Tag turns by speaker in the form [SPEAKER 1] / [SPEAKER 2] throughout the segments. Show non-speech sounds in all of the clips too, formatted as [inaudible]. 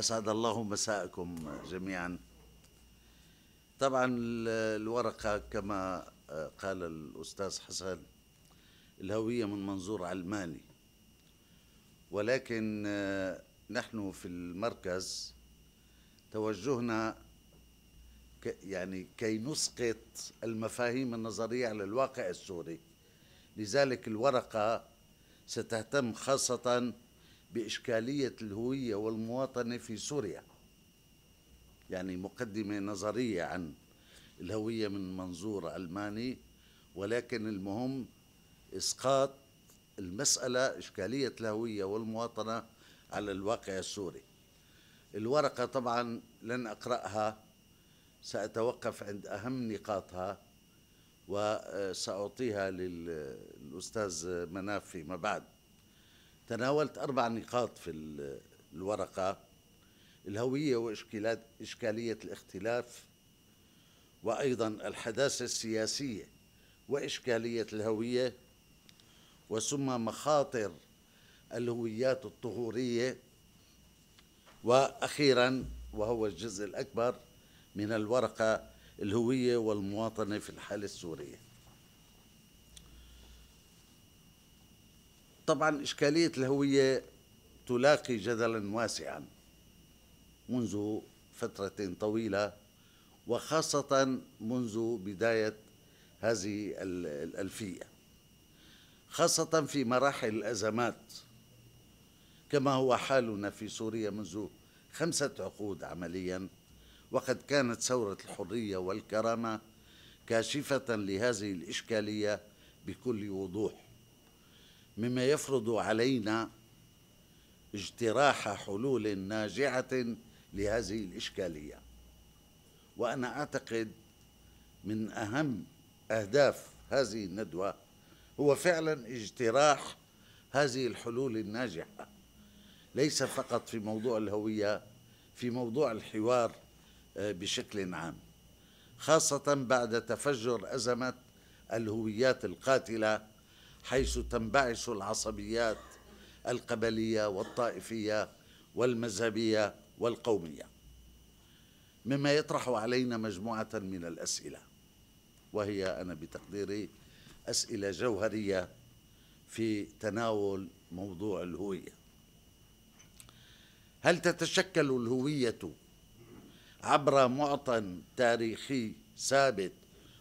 [SPEAKER 1] أسعد الله مساءكم جميعا طبعا الورقة كما آه، قال الأستاذ حسن الهوية من منظور علماني ولكن آه، نحن في المركز توجهنا يعني كي نسقط المفاهيم النظرية على الواقع السوري لذلك الورقة ستهتم خاصة بإشكالية الهوية والمواطنة في سوريا يعني مقدمة نظرية عن الهوية من منظور ألماني ولكن المهم إسقاط المسألة إشكالية الهوية والمواطنة على الواقع السوري الورقة طبعا لن أقرأها سأتوقف عند أهم نقاطها وسأعطيها للأستاذ مناف فيما بعد تناولت أربع نقاط في الورقة الهوية وإشكالات إشكالية الاختلاف وأيضا الحداثة السياسية وإشكالية الهوية وثم مخاطر الهويات الطهورية وأخيرا وهو الجزء الأكبر من الورقة الهوية والمواطنة في الحالة السورية طبعا إشكالية الهوية تلاقي جدلا واسعا منذ فترة طويلة وخاصة منذ بداية هذه الألفية خاصة في مراحل الأزمات كما هو حالنا في سوريا منذ خمسة عقود عمليا وقد كانت ثورة الحرية والكرامة كاشفة لهذه الإشكالية بكل وضوح مما يفرض علينا اجتراح حلول ناجعة لهذه الإشكالية وأنا أعتقد من أهم أهداف هذه الندوة هو فعلا اجتراح هذه الحلول الناجحة ليس فقط في موضوع الهوية في موضوع الحوار آه، بشكل عام خاصة بعد تفجر أزمة الهويات القاتلة حيث تنبعث العصبيات القبليه والطائفيه والمذهبيه والقوميه مما يطرح علينا مجموعه من الاسئله وهي انا بتقديري اسئله جوهريه في تناول موضوع الهويه هل تتشكل الهويه عبر معطى تاريخي ثابت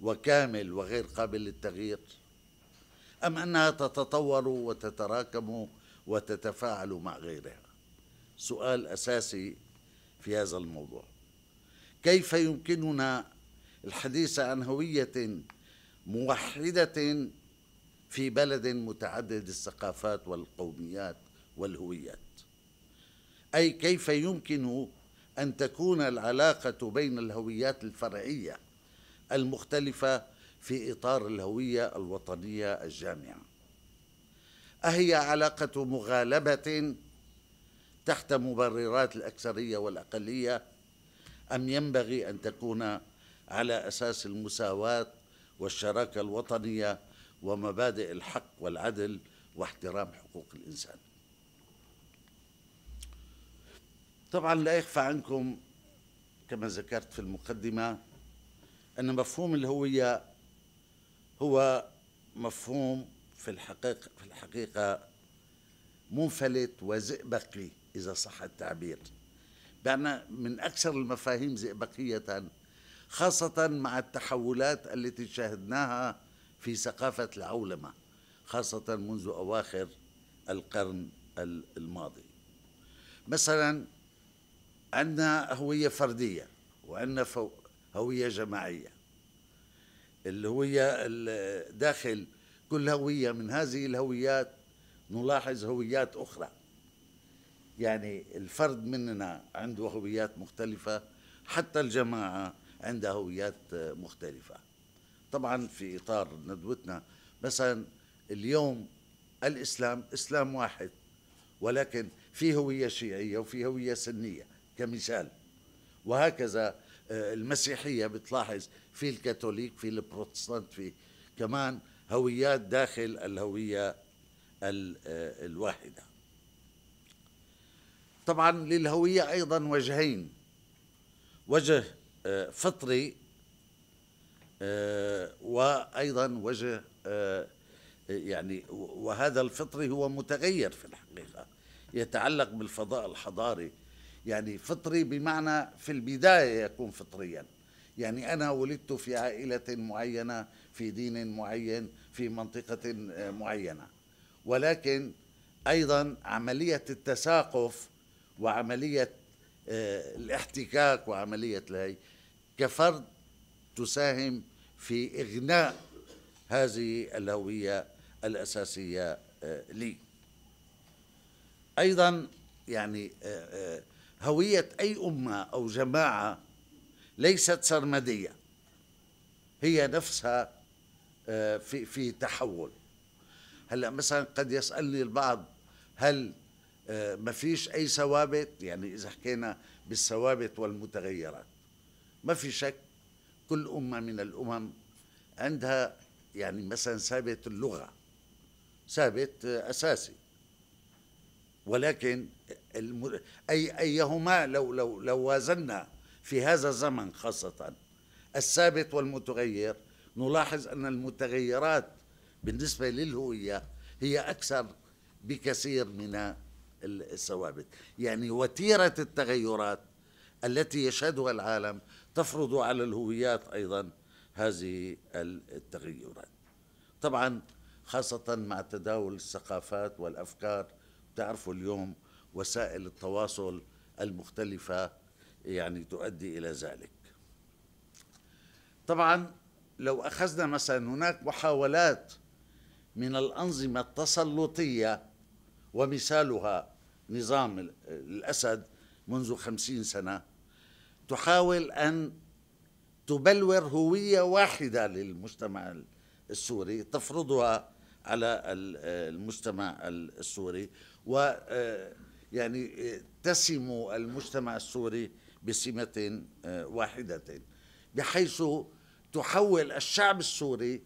[SPEAKER 1] وكامل وغير قابل للتغيير أم أنها تتطور وتتراكم وتتفاعل مع غيرها سؤال أساسي في هذا الموضوع كيف يمكننا الحديث عن هوية موحدة في بلد متعدد الثقافات والقوميات والهويات أي كيف يمكن أن تكون العلاقة بين الهويات الفرعية المختلفة في إطار الهوية الوطنية الجامعة أهي علاقة مغالبة تحت مبررات الأكثرية والأقلية أم ينبغي أن تكون على أساس المساواة والشراكة الوطنية ومبادئ الحق والعدل واحترام حقوق الإنسان طبعا لا يخفى عنكم كما ذكرت في المقدمة أن مفهوم الهوية هو مفهوم في الحقيقة في الحقيقة منفلت وزئبقي إذا صح التعبير بأن من أكثر المفاهيم زئبقية خاصة مع التحولات التي شاهدناها في ثقافة العولمة خاصة منذ أواخر القرن الماضي مثلا عندنا هوية فردية وعندنا هوية جماعية الهوية داخل كل هوية من هذه الهويات نلاحظ هويات أخرى يعني الفرد مننا عنده هويات مختلفة حتى الجماعة عندها هويات مختلفة طبعا في إطار ندوتنا مثلا اليوم الإسلام إسلام واحد ولكن في هوية شيعية وفي هوية سنية كمثال وهكذا المسيحيه بتلاحظ في الكاثوليك في البروتستانت في كمان هويات داخل الهويه آه، الواحده طبعا للهويه ايضا وجهين وجه آه، فطري آه، وايضا وجه يعني وهذا الفطري هو متغير في الحقيقه يتعلق بالفضاء الحضاري يعني فطري بمعنى في البداية يكون فطريا يعني أنا ولدت في عائلة معينة في دين معين في منطقة آه، معينة ولكن أيضا عملية التساقف وعملية آه، الاحتكاك وعملية الهي كفرد تساهم في إغناء هذه الهوية الأساسية آه، لي أيضا يعني هوية أي أمة أو جماعة ليست سرمدية هي نفسها آه، في في تحول هلا مثلا قد يسألني البعض هل آه، ما فيش أي ثوابت يعني إذا حكينا بالثوابت والمتغيرات ما في شك كل أمة من الأمم عندها يعني مثلا ثابت اللغة ثابت آه، أساسي ولكن الم... أي أيهما لو, لو, لو وازنا في هذا الزمن خاصة الثابت والمتغير نلاحظ أن المتغيرات بالنسبة للهوية هي أكثر بكثير من الثوابت يعني وتيرة التغيرات التي يشهدها العالم تفرض على الهويات أيضا هذه التغيرات طبعا خاصة مع تداول الثقافات والأفكار تعرفوا اليوم وسائل التواصل المختلفة يعني تؤدي إلى ذلك طبعا لو أخذنا مثلا هناك محاولات من الأنظمة التسلطية ومثالها نظام الأسد منذ خمسين سنة تحاول أن تبلور هوية واحدة للمجتمع السوري تفرضها على المجتمع السوري و آه، يعني آه، تسم المجتمع السوري بسمة آه، واحدة بحيث تحول الشعب السوري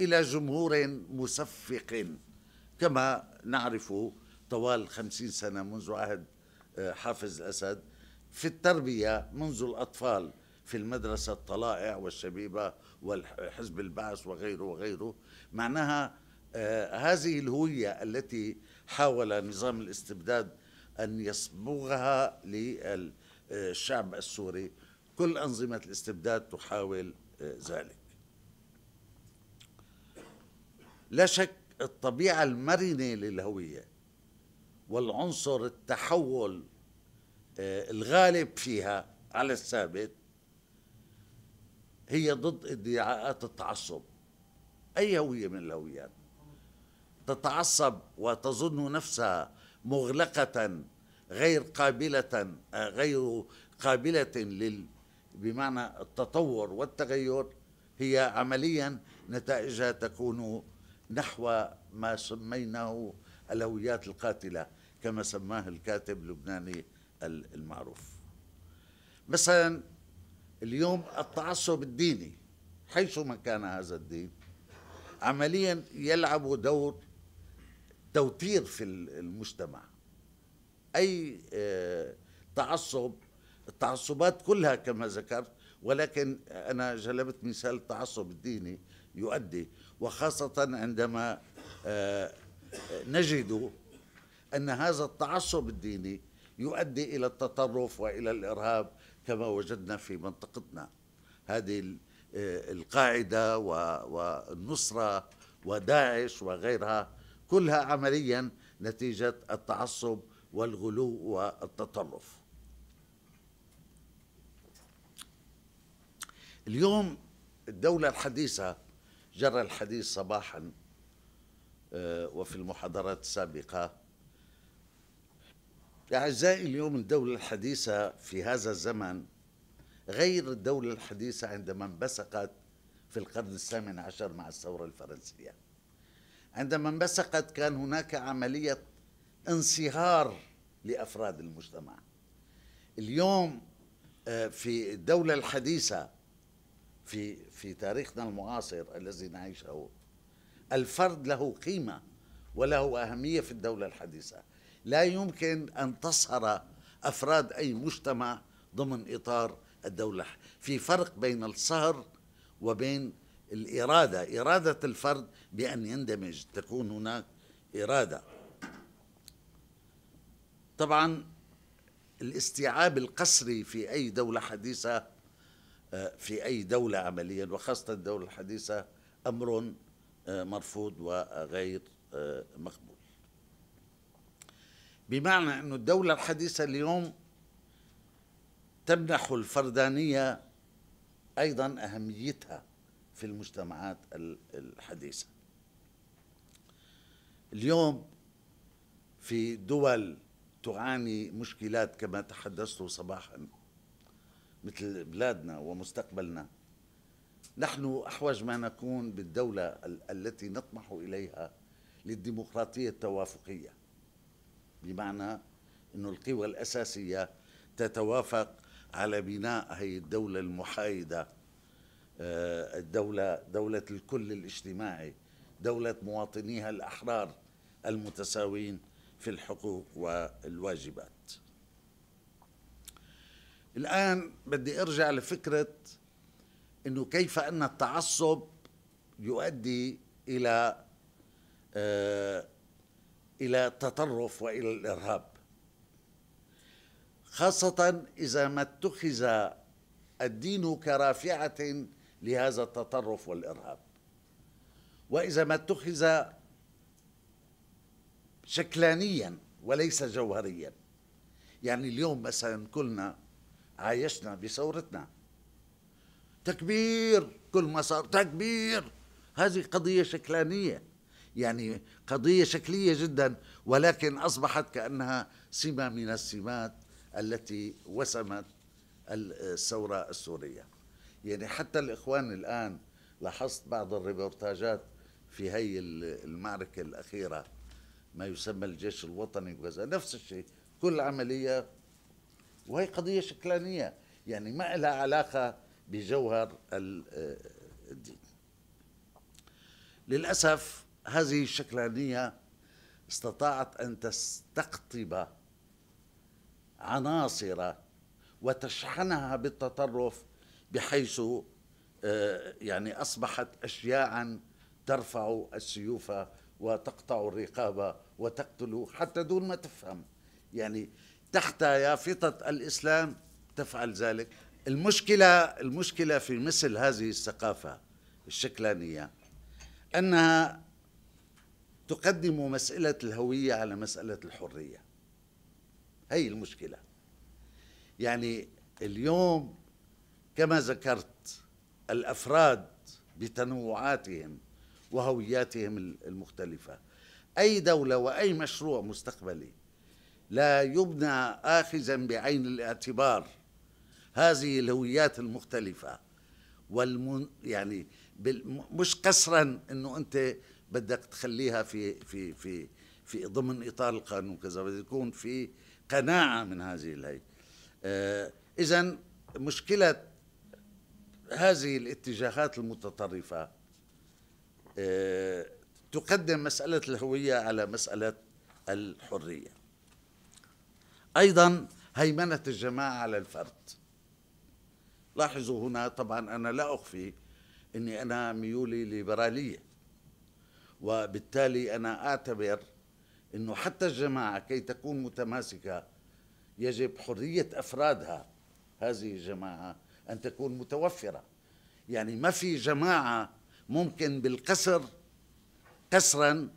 [SPEAKER 1] إلى جمهور مصفق كما نعرف طوال خمسين سنة منذ عهد آه، حافظ الأسد في التربية منذ الأطفال في المدرسة الطلائع والشبيبة والحزب البعث وغيره وغيره معناها هذه الهوية التي حاول نظام الاستبداد أن يصبغها للشعب السوري كل أنظمة الاستبداد تحاول آه، ذلك لا شك الطبيعة المرنة للهوية والعنصر التحول آه، الغالب فيها على الثابت هي ضد ادعاءات التعصب أي هوية من الهويات تتعصب وتظن نفسها مغلقة غير قابلة آه، غير قابلة لل بمعنى التطور والتغير هي عمليا نتائجها تكون نحو ما سميناه الهويات القاتلة كما سماه الكاتب اللبناني المعروف مثلا اليوم التعصب الديني حيثما كان هذا الدين عمليا يلعب دور توتير في المجتمع اي آه، تعصب التعصبات كلها كما ذكرت ولكن انا جلبت مثال التعصب الديني يؤدي وخاصه عندما آه، نجد ان هذا التعصب الديني يؤدي الى التطرف والى الارهاب كما وجدنا في منطقتنا هذه آه، القاعده والنصره وداعش وغيرها كلها عمليا نتيجة التعصب والغلو والتطرف اليوم الدولة الحديثة جرى الحديث صباحا آه، وفي المحاضرات السابقة أعزائي اليوم الدولة الحديثة في هذا الزمن غير الدولة الحديثة عندما انبثقت في القرن الثامن عشر مع الثورة الفرنسية عندما انبثقت كان هناك عملية انصهار لأفراد المجتمع اليوم آه، في الدولة الحديثة في في تاريخنا المعاصر الذي نعيشه الفرد له قيمة وله أهمية في الدولة الحديثة لا يمكن أن تصهر أفراد أي مجتمع ضمن إطار الدولة في فرق بين الصهر وبين الإرادة إرادة الفرد بأن يندمج تكون هناك إرادة طبعا الاستيعاب القسري في أي دولة حديثة آه، في أي دولة عمليا وخاصة الدولة الحديثة أمر آه، مرفوض وغير آه، مقبول بمعنى أن الدولة الحديثة اليوم تمنح الفردانية أيضا أهميتها في المجتمعات الحديثة اليوم في دول تعاني مشكلات كما تحدثت صباحا مثل بلادنا ومستقبلنا نحن احوج ما نكون بالدوله التي نطمح اليها للديمقراطيه التوافقيه بمعنى انه القوى الاساسيه تتوافق على بناء هذه الدوله المحايده آه، الدولة دولة الكل الاجتماعي دولة مواطنيها الأحرار المتساوين في الحقوق والواجبات الآن بدي أرجع لفكرة أنه كيف أن التعصب يؤدي إلى آه إلى التطرف وإلى الإرهاب خاصة إذا ما اتخذ الدين كرافعة لهذا التطرف والارهاب واذا ما اتخذ شكلانيا وليس جوهريا يعني اليوم مثلا كلنا عايشنا بثورتنا تكبير كل ما صار تكبير هذه قضية شكلانية يعني قضية شكلية جدا ولكن أصبحت كأنها سمة من السمات التي وسمت الثورة السورية يعني حتى الإخوان الآن لاحظت بعض الريبورتاجات في هي المعركة الأخيرة ما يسمى الجيش الوطني وكذا نفس الشيء كل عملية وهي قضية شكلانية يعني ما لها علاقة بجوهر الدين للأسف هذه الشكلانية استطاعت أن تستقطب عناصر وتشحنها بالتطرف بحيث آه، يعني أصبحت أشياعا ترفع السيوف وتقطع الرقابة وتقتل حتى دون ما تفهم يعني تحت يافطة الإسلام تفعل ذلك المشكلة المشكلة في مثل هذه الثقافة الشكلانية أنها تقدم مسألة الهوية على مسألة الحرية هي المشكلة يعني اليوم كما ذكرت الافراد بتنوعاتهم وهوياتهم المختلفه اي دوله واي مشروع مستقبلي لا يبنى اخذا بعين الاعتبار هذه الهويات المختلفه والمن يعني مش قسرا انه انت بدك تخليها في في في في ضمن اطار القانون كذا بده يكون في قناعه من هذه الهي آه اذا مشكله هذه الاتجاهات المتطرفة آه، تقدم مسألة الهوية على مسألة الحرية أيضا هيمنة الجماعة على الفرد لاحظوا هنا طبعا أنا لا أخفي أني أنا ميولي ليبرالية وبالتالي أنا أعتبر أنه حتى الجماعة كي تكون متماسكة يجب حرية أفرادها هذه الجماعة أن تكون متوفرة يعني ما في جماعة ممكن بالقصر قسرا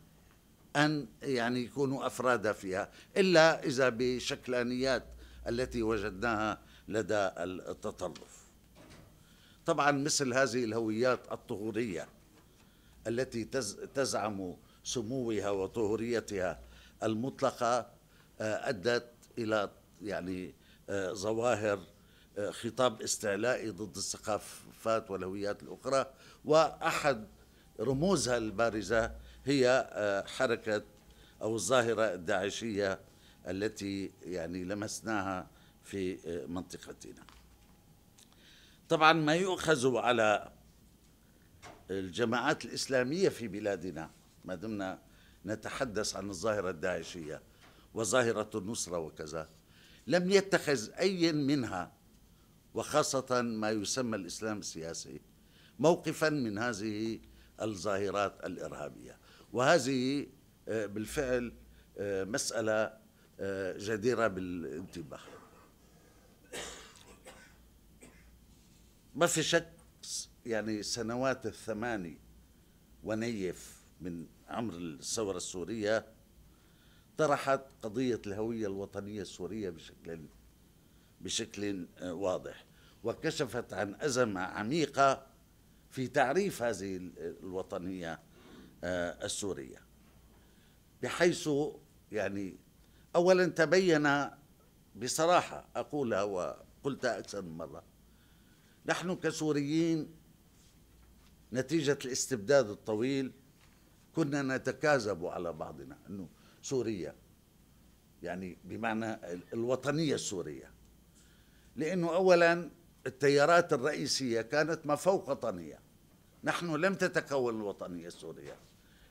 [SPEAKER 1] أن يعني يكونوا أفراد فيها إلا إذا بشكلانيات التي وجدناها لدى التطرف طبعا مثل هذه الهويات الطهورية التي تزعم سموها وطهوريتها المطلقة آه، أدت إلى يعني آه، ظواهر خطاب استعلائي ضد الثقافات والهويات الأخرى وأحد رموزها البارزة هي آه، حركة أو الظاهرة الداعشية التي يعني لمسناها في آه، منطقتنا طبعا ما يؤخذ على الجماعات الإسلامية في بلادنا ما دمنا نتحدث عن الظاهرة الداعشية وظاهرة النصرة وكذا لم يتخذ أي منها وخاصة ما يسمى الإسلام السياسي موقفا من هذه الظاهرات الإرهابية وهذه آه، بالفعل آه، مسألة آه، جديرة بالانتباه ما في شك يعني سنوات الثماني ونيف من عمر الثورة السورية طرحت قضية الهوية الوطنية السورية بشكل بشكل آه، واضح وكشفت عن أزمة عميقة في تعريف هذه الوطنية آه، السورية بحيث يعني أولا تبين بصراحة أقولها وقلتها أكثر من مرة نحن كسوريين نتيجة الاستبداد الطويل كنا نتكاذب على بعضنا أنه سوريا يعني بمعنى الوطنية السورية لأنه أولا التيارات الرئيسية كانت ما فوق وطنية نحن لم تتكون الوطنية السورية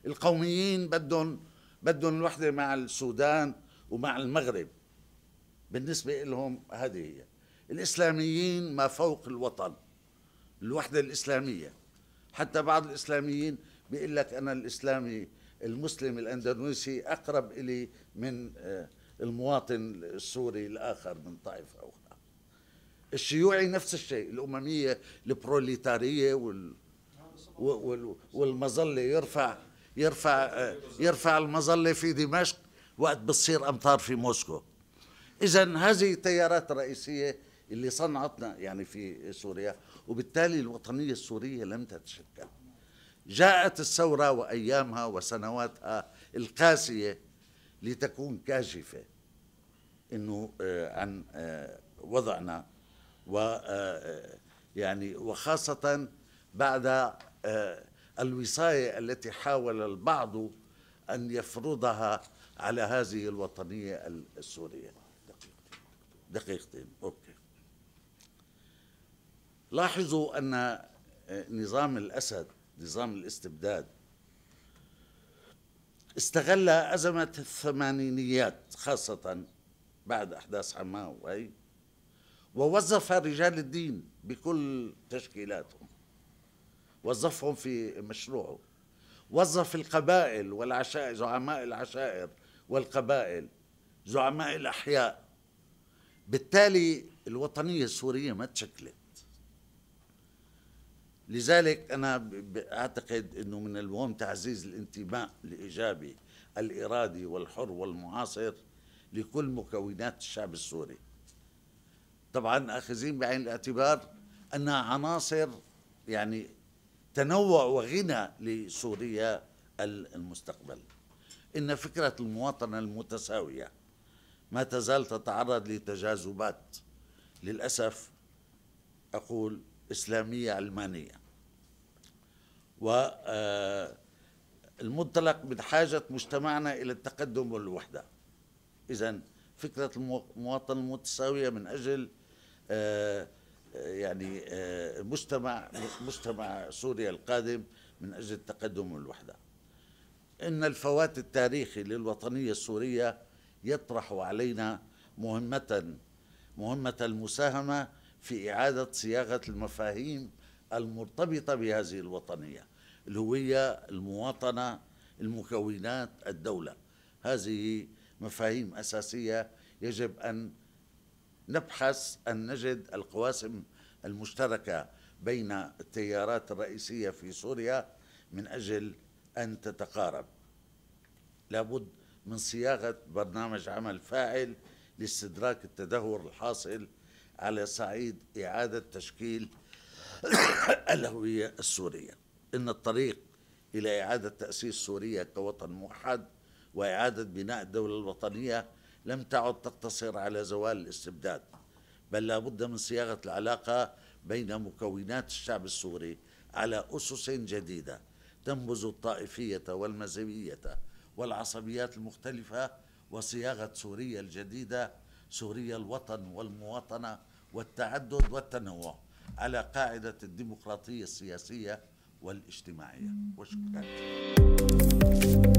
[SPEAKER 1] القوميين بدهم بدهم الوحدة مع السودان ومع المغرب بالنسبة لهم هذه هي الإسلاميين ما فوق الوطن الوحدة الإسلامية حتى بعض الإسلاميين بيقول لك أنا الإسلامي المسلم الأندونيسي أقرب إلي من آه، المواطن السوري الآخر من طائفة أخرى الشيوعي نفس الشيء الأممية البروليتارية وال والمظلة يرفع يرفع يرفع المظلة في دمشق وقت بتصير أمطار في موسكو إذا هذه التيارات الرئيسية اللي صنعتنا يعني في سوريا وبالتالي الوطنية السورية لم تتشكل جاءت الثورة وأيامها وسنواتها القاسية لتكون كاشفة إنه آه، عن آه، وضعنا و آه، آه، يعني وخاصة بعد آه، الوصاية التي حاول البعض أن يفرضها على هذه الوطنية السورية دقيقتين أوكي لاحظوا أن نظام الأسد نظام الاستبداد استغل أزمة الثمانينيات خاصة بعد أحداث حماه وهي ووظف رجال الدين بكل تشكيلاتهم وظفهم في مشروعه وظف القبائل والعشائر زعماء العشائر والقبائل زعماء الأحياء بالتالي الوطنية السورية ما تشكلت لذلك أنا أعتقد أنه من المهم تعزيز الانتماء الإيجابي الإرادي والحر والمعاصر لكل مكونات الشعب السوري طبعا اخذين بعين الاعتبار انها عناصر يعني تنوع وغنى لسوريا المستقبل ان فكره المواطنه المتساويه ما تزال تتعرض لتجاذبات للاسف اقول اسلاميه علمانيه و آه، المنطلق من حاجه مجتمعنا الى التقدم والوحده اذا فكره المواطنه المتساويه من اجل آه، آه، يعني آه، مجتمع مجتمع سوريا القادم من اجل التقدم والوحده. ان الفوات التاريخي للوطنيه السوريه يطرح علينا مهمه مهمه المساهمه في اعاده صياغه المفاهيم المرتبطه بهذه الوطنيه، الهويه، المواطنه، المكونات، الدوله. هذه مفاهيم اساسيه يجب ان نبحث أن نجد القواسم المشتركة بين التيارات الرئيسية في سوريا من أجل أن تتقارب لابد من صياغة برنامج عمل فاعل لاستدراك التدهور الحاصل على صعيد إعادة تشكيل [coughs] الهوية السورية إن الطريق إلى إعادة تأسيس سوريا كوطن موحد وإعادة بناء الدولة الوطنية لم تعد تقتصر على زوال الاستبداد بل لا بد من صياغة العلاقة بين مكونات الشعب السوري على أسس جديدة تنبذ الطائفية والمذهبية والعصبيات المختلفة وصياغة سوريا الجديدة سوريا الوطن والمواطنة والتعدد والتنوع على قاعدة الديمقراطية السياسية والاجتماعية وشكرا